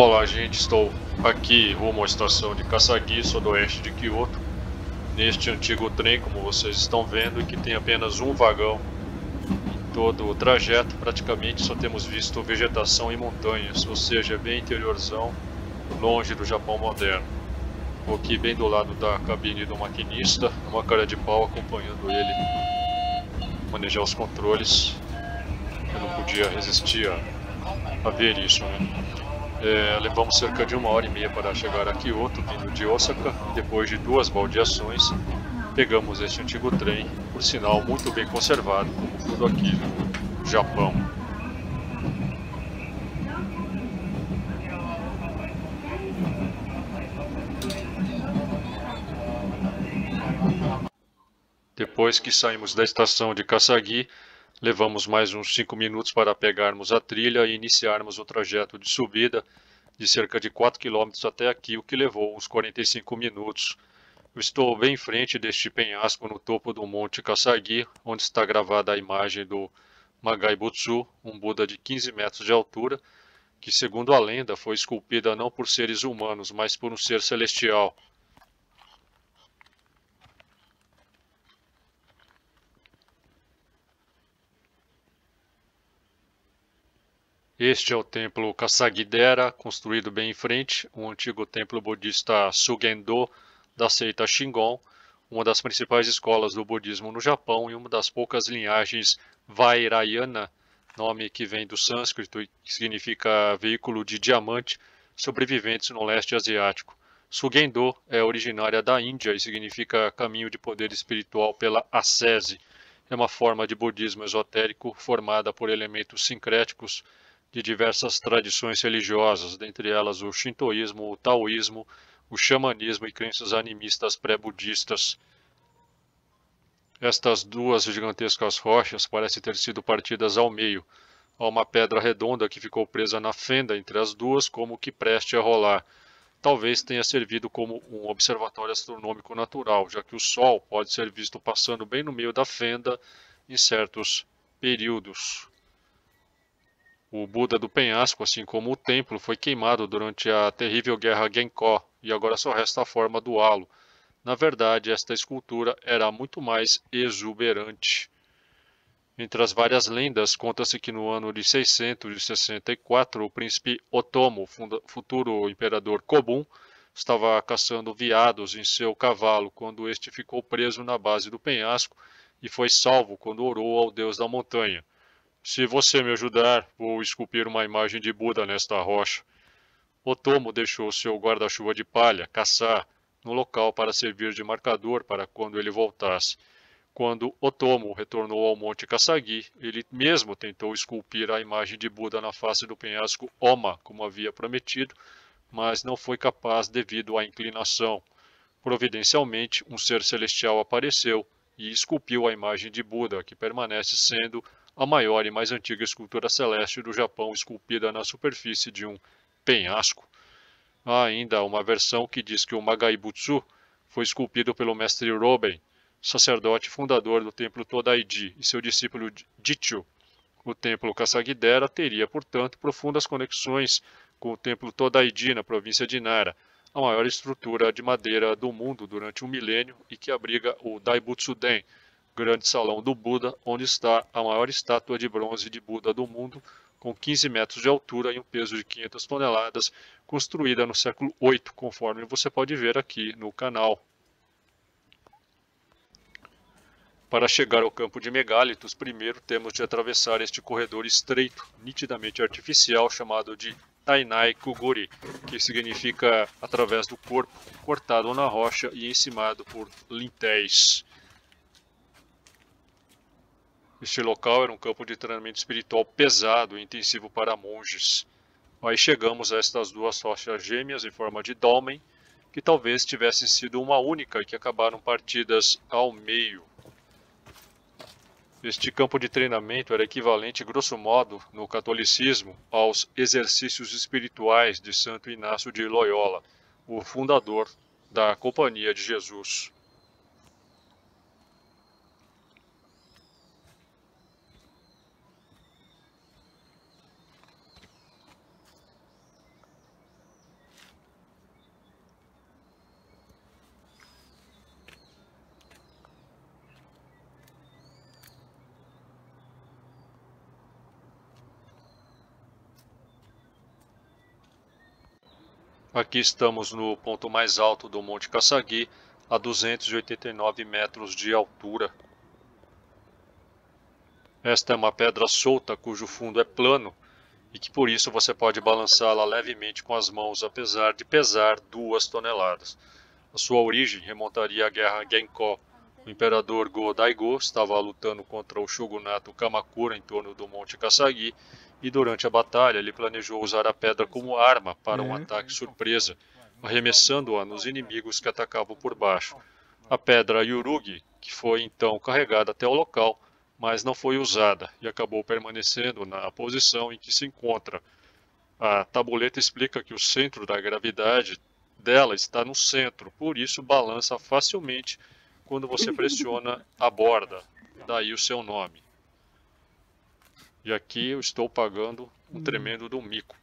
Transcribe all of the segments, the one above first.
Olá, gente. Estou aqui rumo à estação de Kasagi, sudoeste de Kyoto. Neste antigo trem, como vocês estão vendo, que tem apenas um vagão. Em todo o trajeto, praticamente só temos visto vegetação e montanhas, ou seja, bem interiorzão, longe do Japão moderno. Estou aqui bem do lado da cabine do maquinista, uma cara de pau acompanhando ele manejar os controles. Eu não podia resistir a, a ver isso, né? É, levamos cerca de uma hora e meia para chegar a Kyoto, vindo de Osaka. Depois de duas baldeações, pegamos este antigo trem, por sinal muito bem conservado, como tudo aqui no Japão. Depois que saímos da estação de Kasagi, Levamos mais uns 5 minutos para pegarmos a trilha e iniciarmos o trajeto de subida de cerca de 4 km até aqui, o que levou uns 45 minutos. Eu estou bem em frente deste penhasco no topo do Monte Kasagi, onde está gravada a imagem do Magai Butsu, um Buda de 15 metros de altura, que segundo a lenda foi esculpida não por seres humanos, mas por um ser celestial. Este é o templo Kasagidera, construído bem em frente, um antigo templo budista Sugendo da seita Shingon, uma das principais escolas do budismo no Japão e uma das poucas linhagens Vairayana, nome que vem do sânscrito e que significa veículo de diamante, sobreviventes no leste asiático. Sugendo é originária da Índia e significa caminho de poder espiritual pela ascese. É uma forma de budismo esotérico formada por elementos sincréticos de diversas tradições religiosas, dentre elas o shintoísmo, o taoísmo, o xamanismo e crenças animistas pré-budistas. Estas duas gigantescas rochas parecem ter sido partidas ao meio. Há uma pedra redonda que ficou presa na fenda entre as duas, como que preste a rolar. Talvez tenha servido como um observatório astronômico natural, já que o Sol pode ser visto passando bem no meio da fenda em certos períodos. O Buda do penhasco, assim como o templo, foi queimado durante a terrível guerra Genko e agora só resta a forma do halo. Na verdade, esta escultura era muito mais exuberante. Entre as várias lendas, conta-se que no ano de 664, o príncipe Otomo, futuro imperador Kobun, estava caçando veados em seu cavalo quando este ficou preso na base do penhasco e foi salvo quando orou ao deus da montanha. Se você me ajudar, vou esculpir uma imagem de Buda nesta rocha. Otomo deixou seu guarda-chuva de palha, caçar, no local para servir de marcador para quando ele voltasse. Quando Otomo retornou ao Monte Kasagi, ele mesmo tentou esculpir a imagem de Buda na face do penhasco Oma, como havia prometido, mas não foi capaz devido à inclinação. Providencialmente, um ser celestial apareceu e esculpiu a imagem de Buda, que permanece sendo a maior e mais antiga escultura celeste do Japão esculpida na superfície de um penhasco. Há ainda uma versão que diz que o Magaibutsu foi esculpido pelo mestre Roben, sacerdote fundador do templo Todaiji, e seu discípulo Jichu. O templo Kasagidera teria, portanto, profundas conexões com o templo Todaiji na província de Nara, a maior estrutura de madeira do mundo durante um milênio e que abriga o Daibutsu-den, grande salão do Buda, onde está a maior estátua de bronze de Buda do mundo, com 15 metros de altura e um peso de 500 toneladas, construída no século VIII, conforme você pode ver aqui no canal. Para chegar ao campo de megálitos, primeiro temos de atravessar este corredor estreito, nitidamente artificial, chamado de Tainai Kuguri, que significa através do corpo, cortado na rocha e encimado por lintéis. Este local era um campo de treinamento espiritual pesado e intensivo para monges. Aí chegamos a estas duas rochas gêmeas em forma de dolmen, que talvez tivessem sido uma única e que acabaram partidas ao meio. Este campo de treinamento era equivalente, grosso modo, no catolicismo, aos exercícios espirituais de Santo Inácio de Loyola, o fundador da Companhia de Jesus. Aqui estamos no ponto mais alto do Monte Caçagui, a 289 metros de altura. Esta é uma pedra solta cujo fundo é plano e que por isso você pode balançá-la levemente com as mãos, apesar de pesar duas toneladas. A sua origem remontaria à Guerra Genko. O imperador Go Daigo estava lutando contra o shogunato Kamakura em torno do Monte Kasagi e durante a batalha ele planejou usar a pedra como arma para um é. ataque surpresa, arremessando-a nos inimigos que atacavam por baixo. A pedra Yurugi, que foi então carregada até o local, mas não foi usada e acabou permanecendo na posição em que se encontra. A tabuleta explica que o centro da gravidade dela está no centro, por isso balança facilmente quando você pressiona a borda, daí o seu nome. E aqui eu estou pagando um hum. tremendo do mico.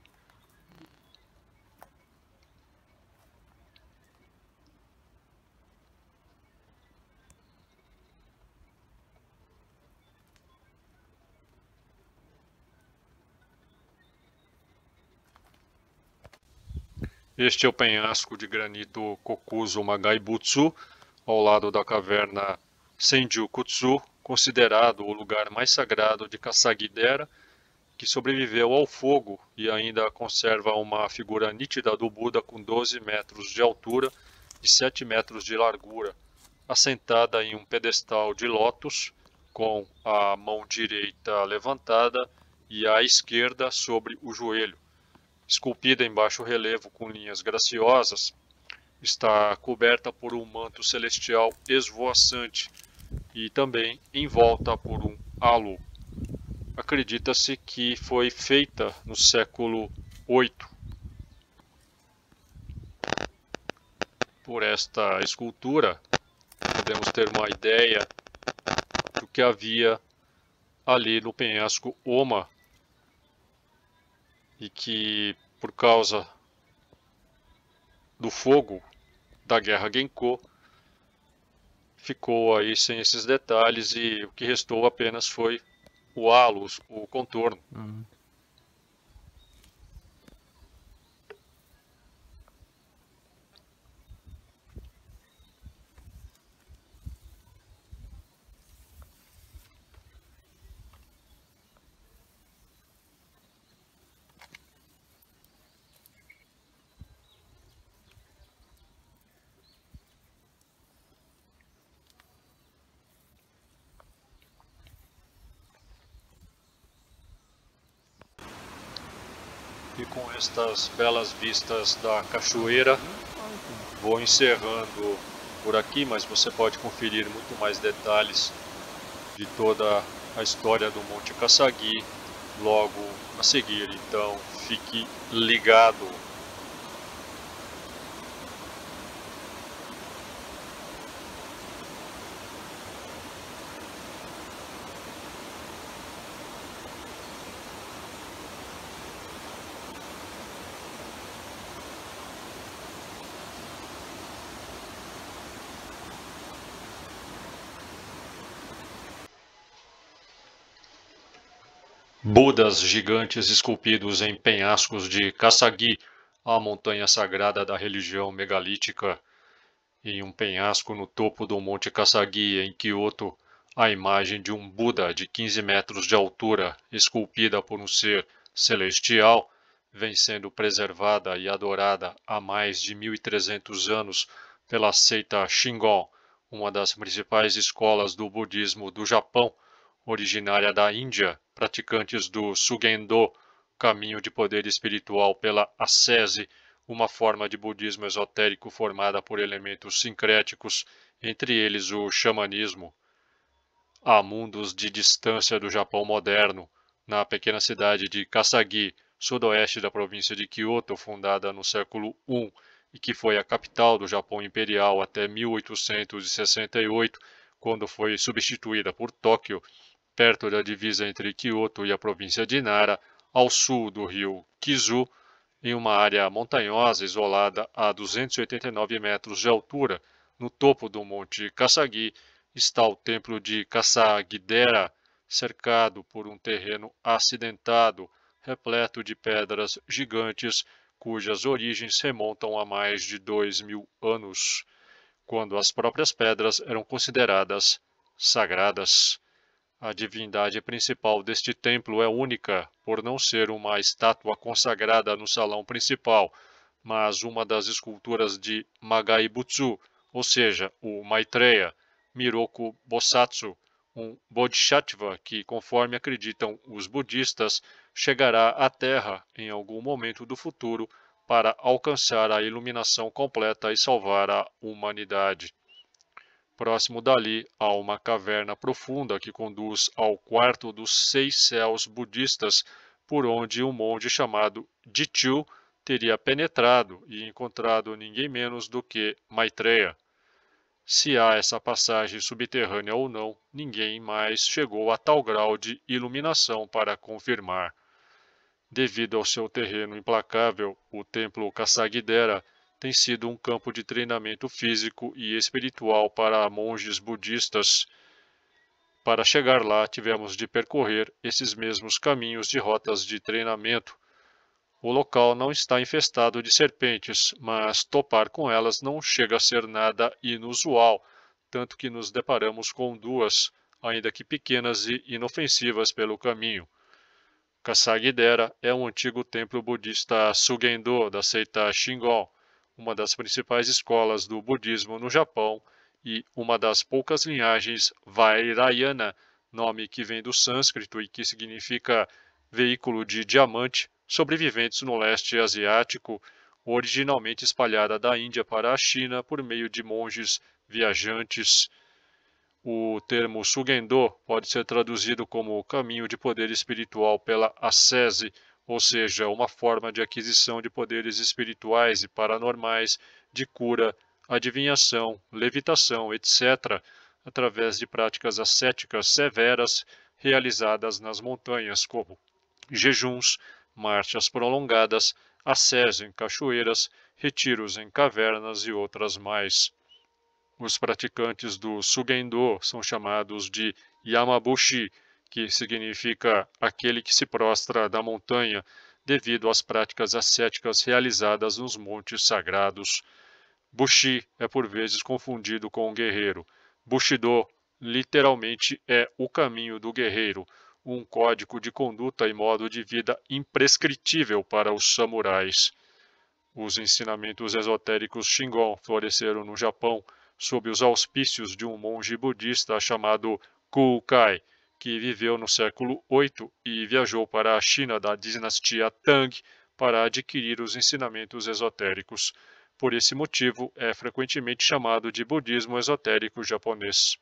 Este é o penhasco de granito Kokuzo Magaibutsu, ao lado da caverna Senjukutsu, considerado o lugar mais sagrado de Kassagidera, que sobreviveu ao fogo e ainda conserva uma figura nítida do Buda com 12 metros de altura e 7 metros de largura, assentada em um pedestal de lótus, com a mão direita levantada e a esquerda sobre o joelho. Esculpida em baixo relevo com linhas graciosas, está coberta por um manto celestial esvoaçante e também em volta por um halo. Acredita-se que foi feita no século VIII por esta escultura. Podemos ter uma ideia do que havia ali no penhasco Oma e que por causa do fogo da guerra Genko ficou aí sem esses detalhes e o que restou apenas foi o halo, o contorno. Uhum. estas belas vistas da cachoeira. Vou encerrando por aqui, mas você pode conferir muito mais detalhes de toda a história do Monte Caçagui logo a seguir. Então fique ligado. Budas gigantes esculpidos em penhascos de Kasagi, a montanha sagrada da religião megalítica. Em um penhasco no topo do Monte Kasagi, em Kyoto, a imagem de um Buda de 15 metros de altura, esculpida por um ser celestial, vem sendo preservada e adorada há mais de 1.300 anos pela seita Shingon, uma das principais escolas do budismo do Japão originária da Índia, praticantes do Sugendo, caminho de poder espiritual pela ascese, uma forma de budismo esotérico formada por elementos sincréticos, entre eles o xamanismo. A mundos de distância do Japão moderno, na pequena cidade de Kasagi, sudoeste da província de Kyoto, fundada no século I e que foi a capital do Japão imperial até 1868, quando foi substituída por Tóquio perto da divisa entre Kyoto e a província de Nara, ao sul do rio Kizu, em uma área montanhosa isolada a 289 metros de altura, no topo do Monte Kasagi, está o templo de Kasagidera, cercado por um terreno acidentado, repleto de pedras gigantes cujas origens remontam a mais de dois mil anos, quando as próprias pedras eram consideradas sagradas. A divindade principal deste templo é única, por não ser uma estátua consagrada no salão principal, mas uma das esculturas de Magaibutsu, ou seja, o Maitreya, Miroku Bosatsu, um bodhisattva que, conforme acreditam os budistas, chegará à Terra em algum momento do futuro para alcançar a iluminação completa e salvar a humanidade. Próximo dali há uma caverna profunda que conduz ao quarto dos seis céus budistas, por onde um monge chamado Jitu teria penetrado e encontrado ninguém menos do que Maitreya. Se há essa passagem subterrânea ou não, ninguém mais chegou a tal grau de iluminação para confirmar. Devido ao seu terreno implacável, o templo Kasagidera tem sido um campo de treinamento físico e espiritual para monges budistas. Para chegar lá, tivemos de percorrer esses mesmos caminhos de rotas de treinamento. O local não está infestado de serpentes, mas topar com elas não chega a ser nada inusual, tanto que nos deparamos com duas, ainda que pequenas e inofensivas pelo caminho. Kasagidera é um antigo templo budista Sugendo da seita Shingon uma das principais escolas do budismo no Japão e uma das poucas linhagens Vairayana, nome que vem do sânscrito e que significa veículo de diamante, sobreviventes no leste asiático, originalmente espalhada da Índia para a China por meio de monges viajantes. O termo Sugendo pode ser traduzido como caminho de poder espiritual pela ascese ou seja, uma forma de aquisição de poderes espirituais e paranormais, de cura, adivinhação, levitação, etc., através de práticas ascéticas severas realizadas nas montanhas, como jejuns, marchas prolongadas, acés em cachoeiras, retiros em cavernas e outras mais. Os praticantes do Sugendo são chamados de Yamabushi, que significa aquele que se prostra da montanha devido às práticas ascéticas realizadas nos montes sagrados. Bushi é por vezes confundido com o guerreiro. Bushido literalmente é o caminho do guerreiro, um código de conduta e modo de vida imprescritível para os samurais. Os ensinamentos esotéricos Shingon floresceram no Japão sob os auspícios de um monge budista chamado Kukai, que viveu no século VIII e viajou para a China da dinastia Tang para adquirir os ensinamentos esotéricos. Por esse motivo, é frequentemente chamado de budismo esotérico japonês.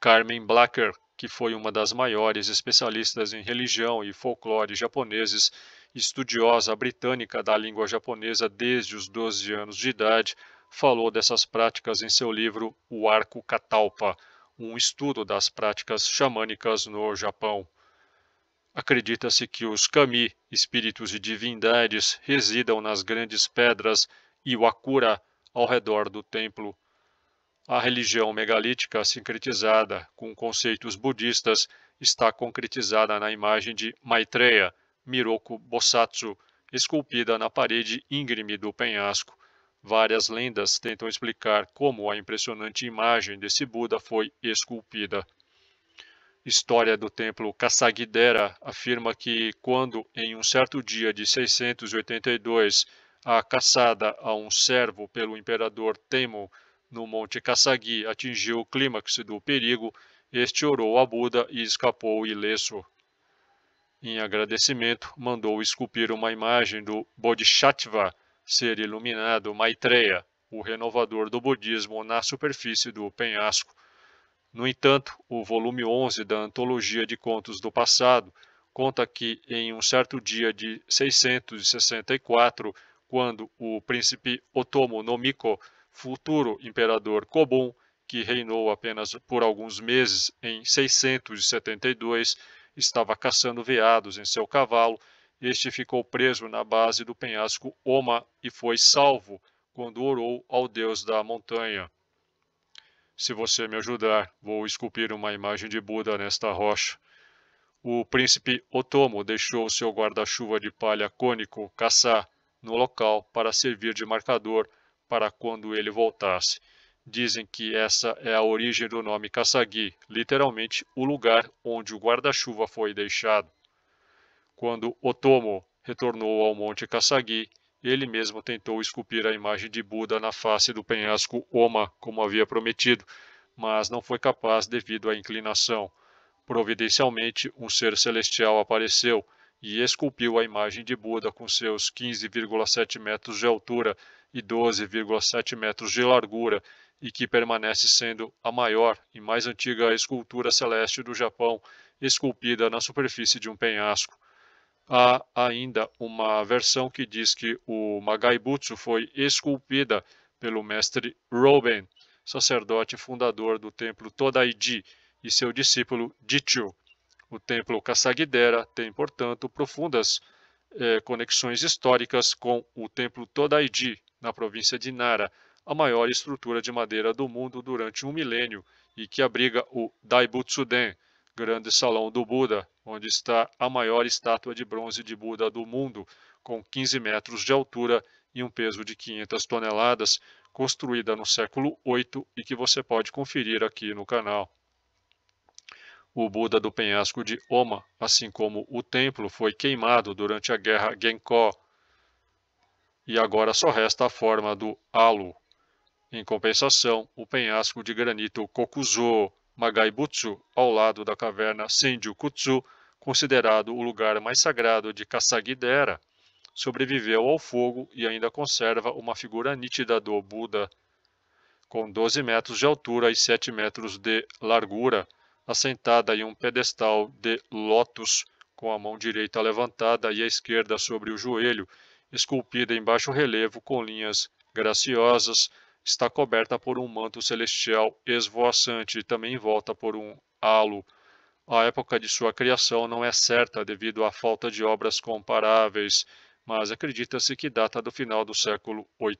Carmen Blacker, que foi uma das maiores especialistas em religião e folclore japoneses, estudiosa britânica da língua japonesa desde os 12 anos de idade, falou dessas práticas em seu livro O Arco Catalpa, um estudo das práticas xamânicas no Japão. Acredita-se que os kami, espíritos e divindades, residam nas grandes pedras Iwakura ao redor do templo. A religião megalítica sincretizada com conceitos budistas está concretizada na imagem de Maitreya, Miroku Bosatsu, esculpida na parede íngreme do penhasco. Várias lendas tentam explicar como a impressionante imagem desse Buda foi esculpida. História do templo Kasagidera afirma que, quando, em um certo dia de 682, a caçada a um servo pelo imperador Temu no monte Kasagi atingiu o clímax do perigo, este orou a Buda e escapou ileso. Em agradecimento, mandou esculpir uma imagem do Bodhisattva, ser iluminado Maitreya, o renovador do budismo, na superfície do penhasco. No entanto, o volume 11 da Antologia de Contos do Passado conta que, em um certo dia de 664, quando o príncipe Otomo Nomiko, futuro imperador Kobun, que reinou apenas por alguns meses em 672, estava caçando veados em seu cavalo este ficou preso na base do penhasco Oma e foi salvo quando orou ao Deus da montanha. Se você me ajudar, vou esculpir uma imagem de Buda nesta rocha. O príncipe Otomo deixou seu guarda-chuva de palha cônico, caçá, no local para servir de marcador para quando ele voltasse. Dizem que essa é a origem do nome Kasagi, literalmente o lugar onde o guarda-chuva foi deixado. Quando Otomo retornou ao Monte Kasagi, ele mesmo tentou esculpir a imagem de Buda na face do penhasco Oma, como havia prometido, mas não foi capaz devido à inclinação. Providencialmente, um ser celestial apareceu e esculpiu a imagem de Buda com seus 15,7 metros de altura e 12,7 metros de largura, e que permanece sendo a maior e mais antiga escultura celeste do Japão, esculpida na superfície de um penhasco. Há ainda uma versão que diz que o Magaibutsu foi esculpida pelo mestre Roben, sacerdote fundador do templo Todaiji, e seu discípulo Jichu. O templo Kasagidera tem, portanto, profundas eh, conexões históricas com o templo Todaiji, na província de Nara, a maior estrutura de madeira do mundo durante um milênio e que abriga o Daibutsu-den, grande salão do Buda, onde está a maior estátua de bronze de Buda do mundo, com 15 metros de altura e um peso de 500 toneladas, construída no século VIII e que você pode conferir aqui no canal. O Buda do penhasco de Oma, assim como o templo, foi queimado durante a guerra Genko e agora só resta a forma do Alu. Em compensação, o penhasco de granito Kokuzo Magaibutsu, ao lado da caverna Senjukutsu, considerado o lugar mais sagrado de Kasagidera, sobreviveu ao fogo e ainda conserva uma figura nítida do Buda, com 12 metros de altura e 7 metros de largura, assentada em um pedestal de lótus, com a mão direita levantada e a esquerda sobre o joelho, esculpida em baixo relevo com linhas graciosas está coberta por um manto celestial esvoaçante e também volta por um halo. A época de sua criação não é certa devido à falta de obras comparáveis, mas acredita-se que data do final do século VIII.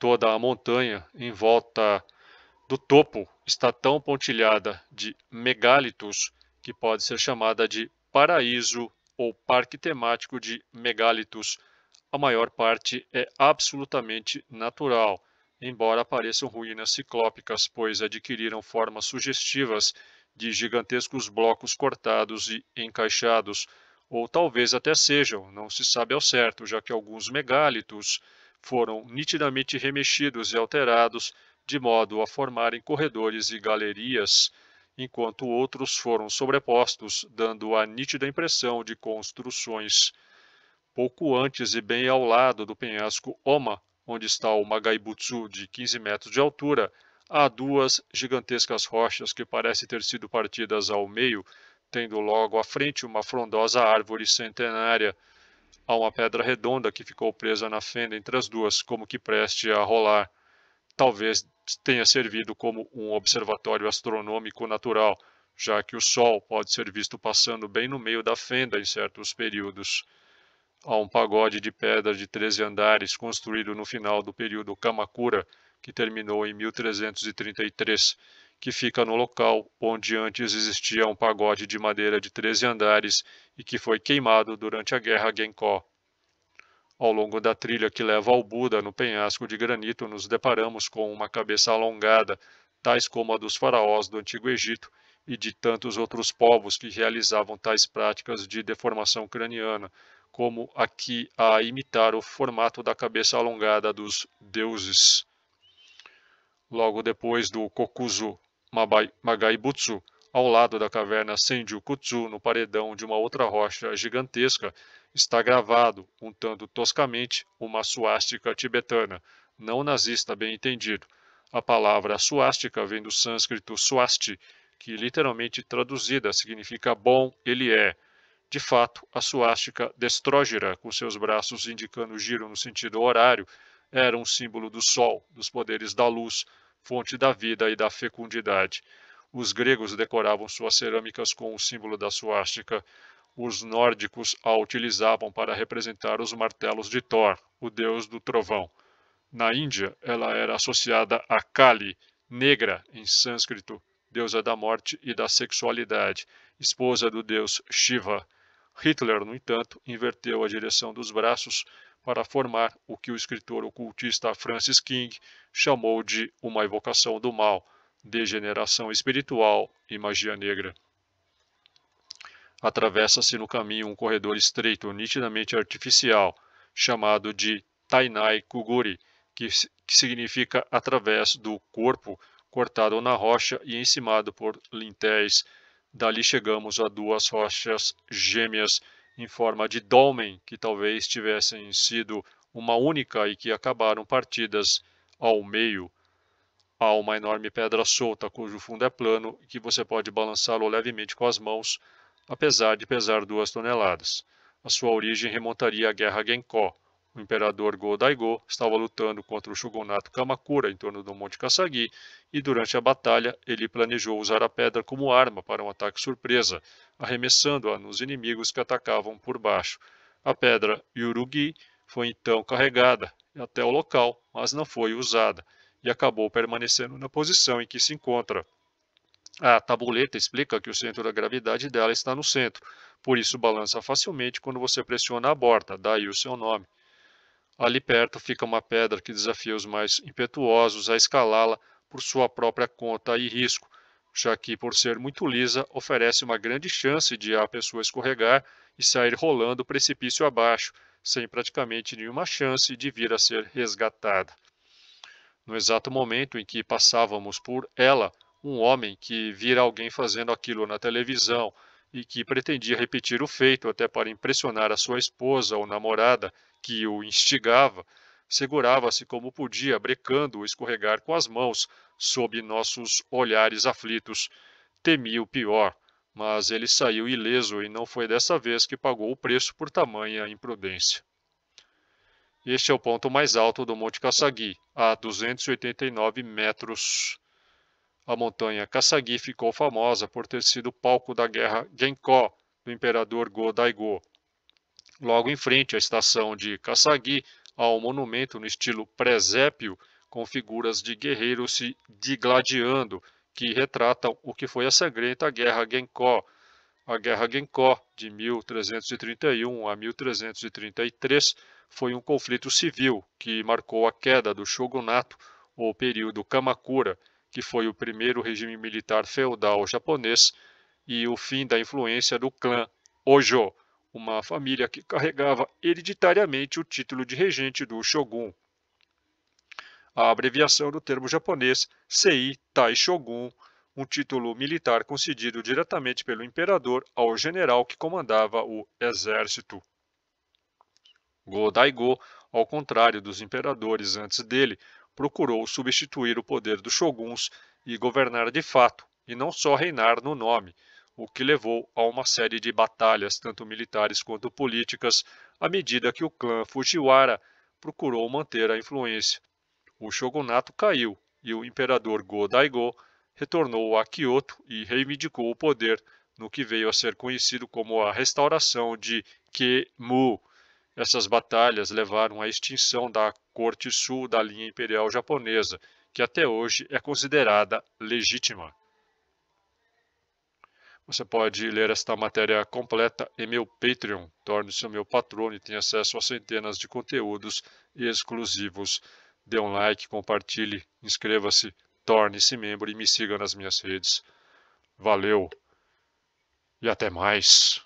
Toda a montanha em volta do topo está tão pontilhada de megálitos que pode ser chamada de paraíso ou parque temático de megálitos. A maior parte é absolutamente natural, embora apareçam ruínas ciclópicas, pois adquiriram formas sugestivas de gigantescos blocos cortados e encaixados, ou talvez até sejam, não se sabe ao certo, já que alguns megálitos foram nitidamente remexidos e alterados de modo a formarem corredores e galerias enquanto outros foram sobrepostos, dando a nítida impressão de construções pouco antes e bem ao lado do penhasco Oma, onde está o Magaibutsu de 15 metros de altura, há duas gigantescas rochas que parecem ter sido partidas ao meio, tendo logo à frente uma frondosa árvore centenária. Há uma pedra redonda que ficou presa na fenda entre as duas, como que preste a rolar talvez tenha servido como um observatório astronômico natural, já que o Sol pode ser visto passando bem no meio da fenda em certos períodos. Há um pagode de pedra de 13 andares construído no final do período Kamakura, que terminou em 1333, que fica no local onde antes existia um pagode de madeira de 13 andares e que foi queimado durante a Guerra Genkō. Ao longo da trilha que leva ao Buda no penhasco de granito, nos deparamos com uma cabeça alongada, tais como a dos faraós do Antigo Egito e de tantos outros povos que realizavam tais práticas de deformação craniana, como aqui a imitar o formato da cabeça alongada dos deuses. Logo depois do Kokuzu Magaibutsu, ao lado da caverna Senjukutsu, no paredão de uma outra rocha gigantesca, está gravado, untando toscamente, uma suástica tibetana, não nazista bem entendido. A palavra suástica vem do sânscrito swasti, que literalmente traduzida significa bom ele é. De fato, a suástica destrógira, com seus braços indicando o giro no sentido horário, era um símbolo do sol, dos poderes da luz, fonte da vida e da fecundidade. Os gregos decoravam suas cerâmicas com o símbolo da suástica os nórdicos a utilizavam para representar os martelos de Thor, o deus do trovão. Na Índia, ela era associada a Kali, negra em sânscrito, deusa da morte e da sexualidade, esposa do deus Shiva. Hitler, no entanto, inverteu a direção dos braços para formar o que o escritor ocultista Francis King chamou de uma evocação do mal, degeneração espiritual e magia negra. Atravessa-se no caminho um corredor estreito, nitidamente artificial, chamado de Tainai Kuguri, que, que significa através do corpo, cortado na rocha e encimado por lintéis. Dali chegamos a duas rochas gêmeas em forma de dolmen, que talvez tivessem sido uma única e que acabaram partidas ao meio. Há uma enorme pedra solta, cujo fundo é plano e que você pode balançá-lo levemente com as mãos, apesar de pesar duas toneladas. A sua origem remontaria à Guerra Genko. O imperador Go Daigo estava lutando contra o shogunato Kamakura em torno do Monte Kasagi e durante a batalha ele planejou usar a pedra como arma para um ataque surpresa, arremessando-a nos inimigos que atacavam por baixo. A pedra Yurugi foi então carregada até o local, mas não foi usada e acabou permanecendo na posição em que se encontra, a tabuleta explica que o centro da gravidade dela está no centro, por isso balança facilmente quando você pressiona a borda, daí o seu nome. Ali perto fica uma pedra que desafia os mais impetuosos a escalá-la por sua própria conta e risco, já que, por ser muito lisa, oferece uma grande chance de a pessoa escorregar e sair rolando precipício abaixo, sem praticamente nenhuma chance de vir a ser resgatada. No exato momento em que passávamos por ela, um homem que vira alguém fazendo aquilo na televisão e que pretendia repetir o feito até para impressionar a sua esposa ou namorada que o instigava, segurava-se como podia, brecando o escorregar com as mãos, sob nossos olhares aflitos. Temia o pior, mas ele saiu ileso e não foi dessa vez que pagou o preço por tamanha imprudência. Este é o ponto mais alto do Monte Caçagui, a 289 metros. A montanha Kasagi ficou famosa por ter sido palco da guerra Genko do imperador Go Daigo. Logo em frente à estação de Kasagi, há um monumento no estilo presépio com figuras de guerreiros se digladiando, que retratam o que foi a sangrenta Guerra Genko. A Guerra Genko, de 1331 a 1333, foi um conflito civil que marcou a queda do shogunato, ou período Kamakura, que foi o primeiro regime militar feudal japonês e o fim da influência do clã Ojo, uma família que carregava hereditariamente o título de regente do shogun. A abreviação do termo japonês Sei Tai Shogun, um título militar concedido diretamente pelo imperador ao general que comandava o exército. Go Daigo, ao contrário dos imperadores antes dele, procurou substituir o poder dos shoguns e governar de fato, e não só reinar no nome, o que levou a uma série de batalhas, tanto militares quanto políticas, à medida que o clã Fujiwara procurou manter a influência. O shogunato caiu e o imperador Go Daigo retornou a Kyoto e reivindicou o poder no que veio a ser conhecido como a restauração de Kemu, essas batalhas levaram à extinção da Corte Sul da linha imperial japonesa, que até hoje é considerada legítima. Você pode ler esta matéria completa em meu Patreon. Torne-se meu patrono e tenha acesso a centenas de conteúdos exclusivos. Dê um like, compartilhe, inscreva-se, torne-se membro e me siga nas minhas redes. Valeu e até mais!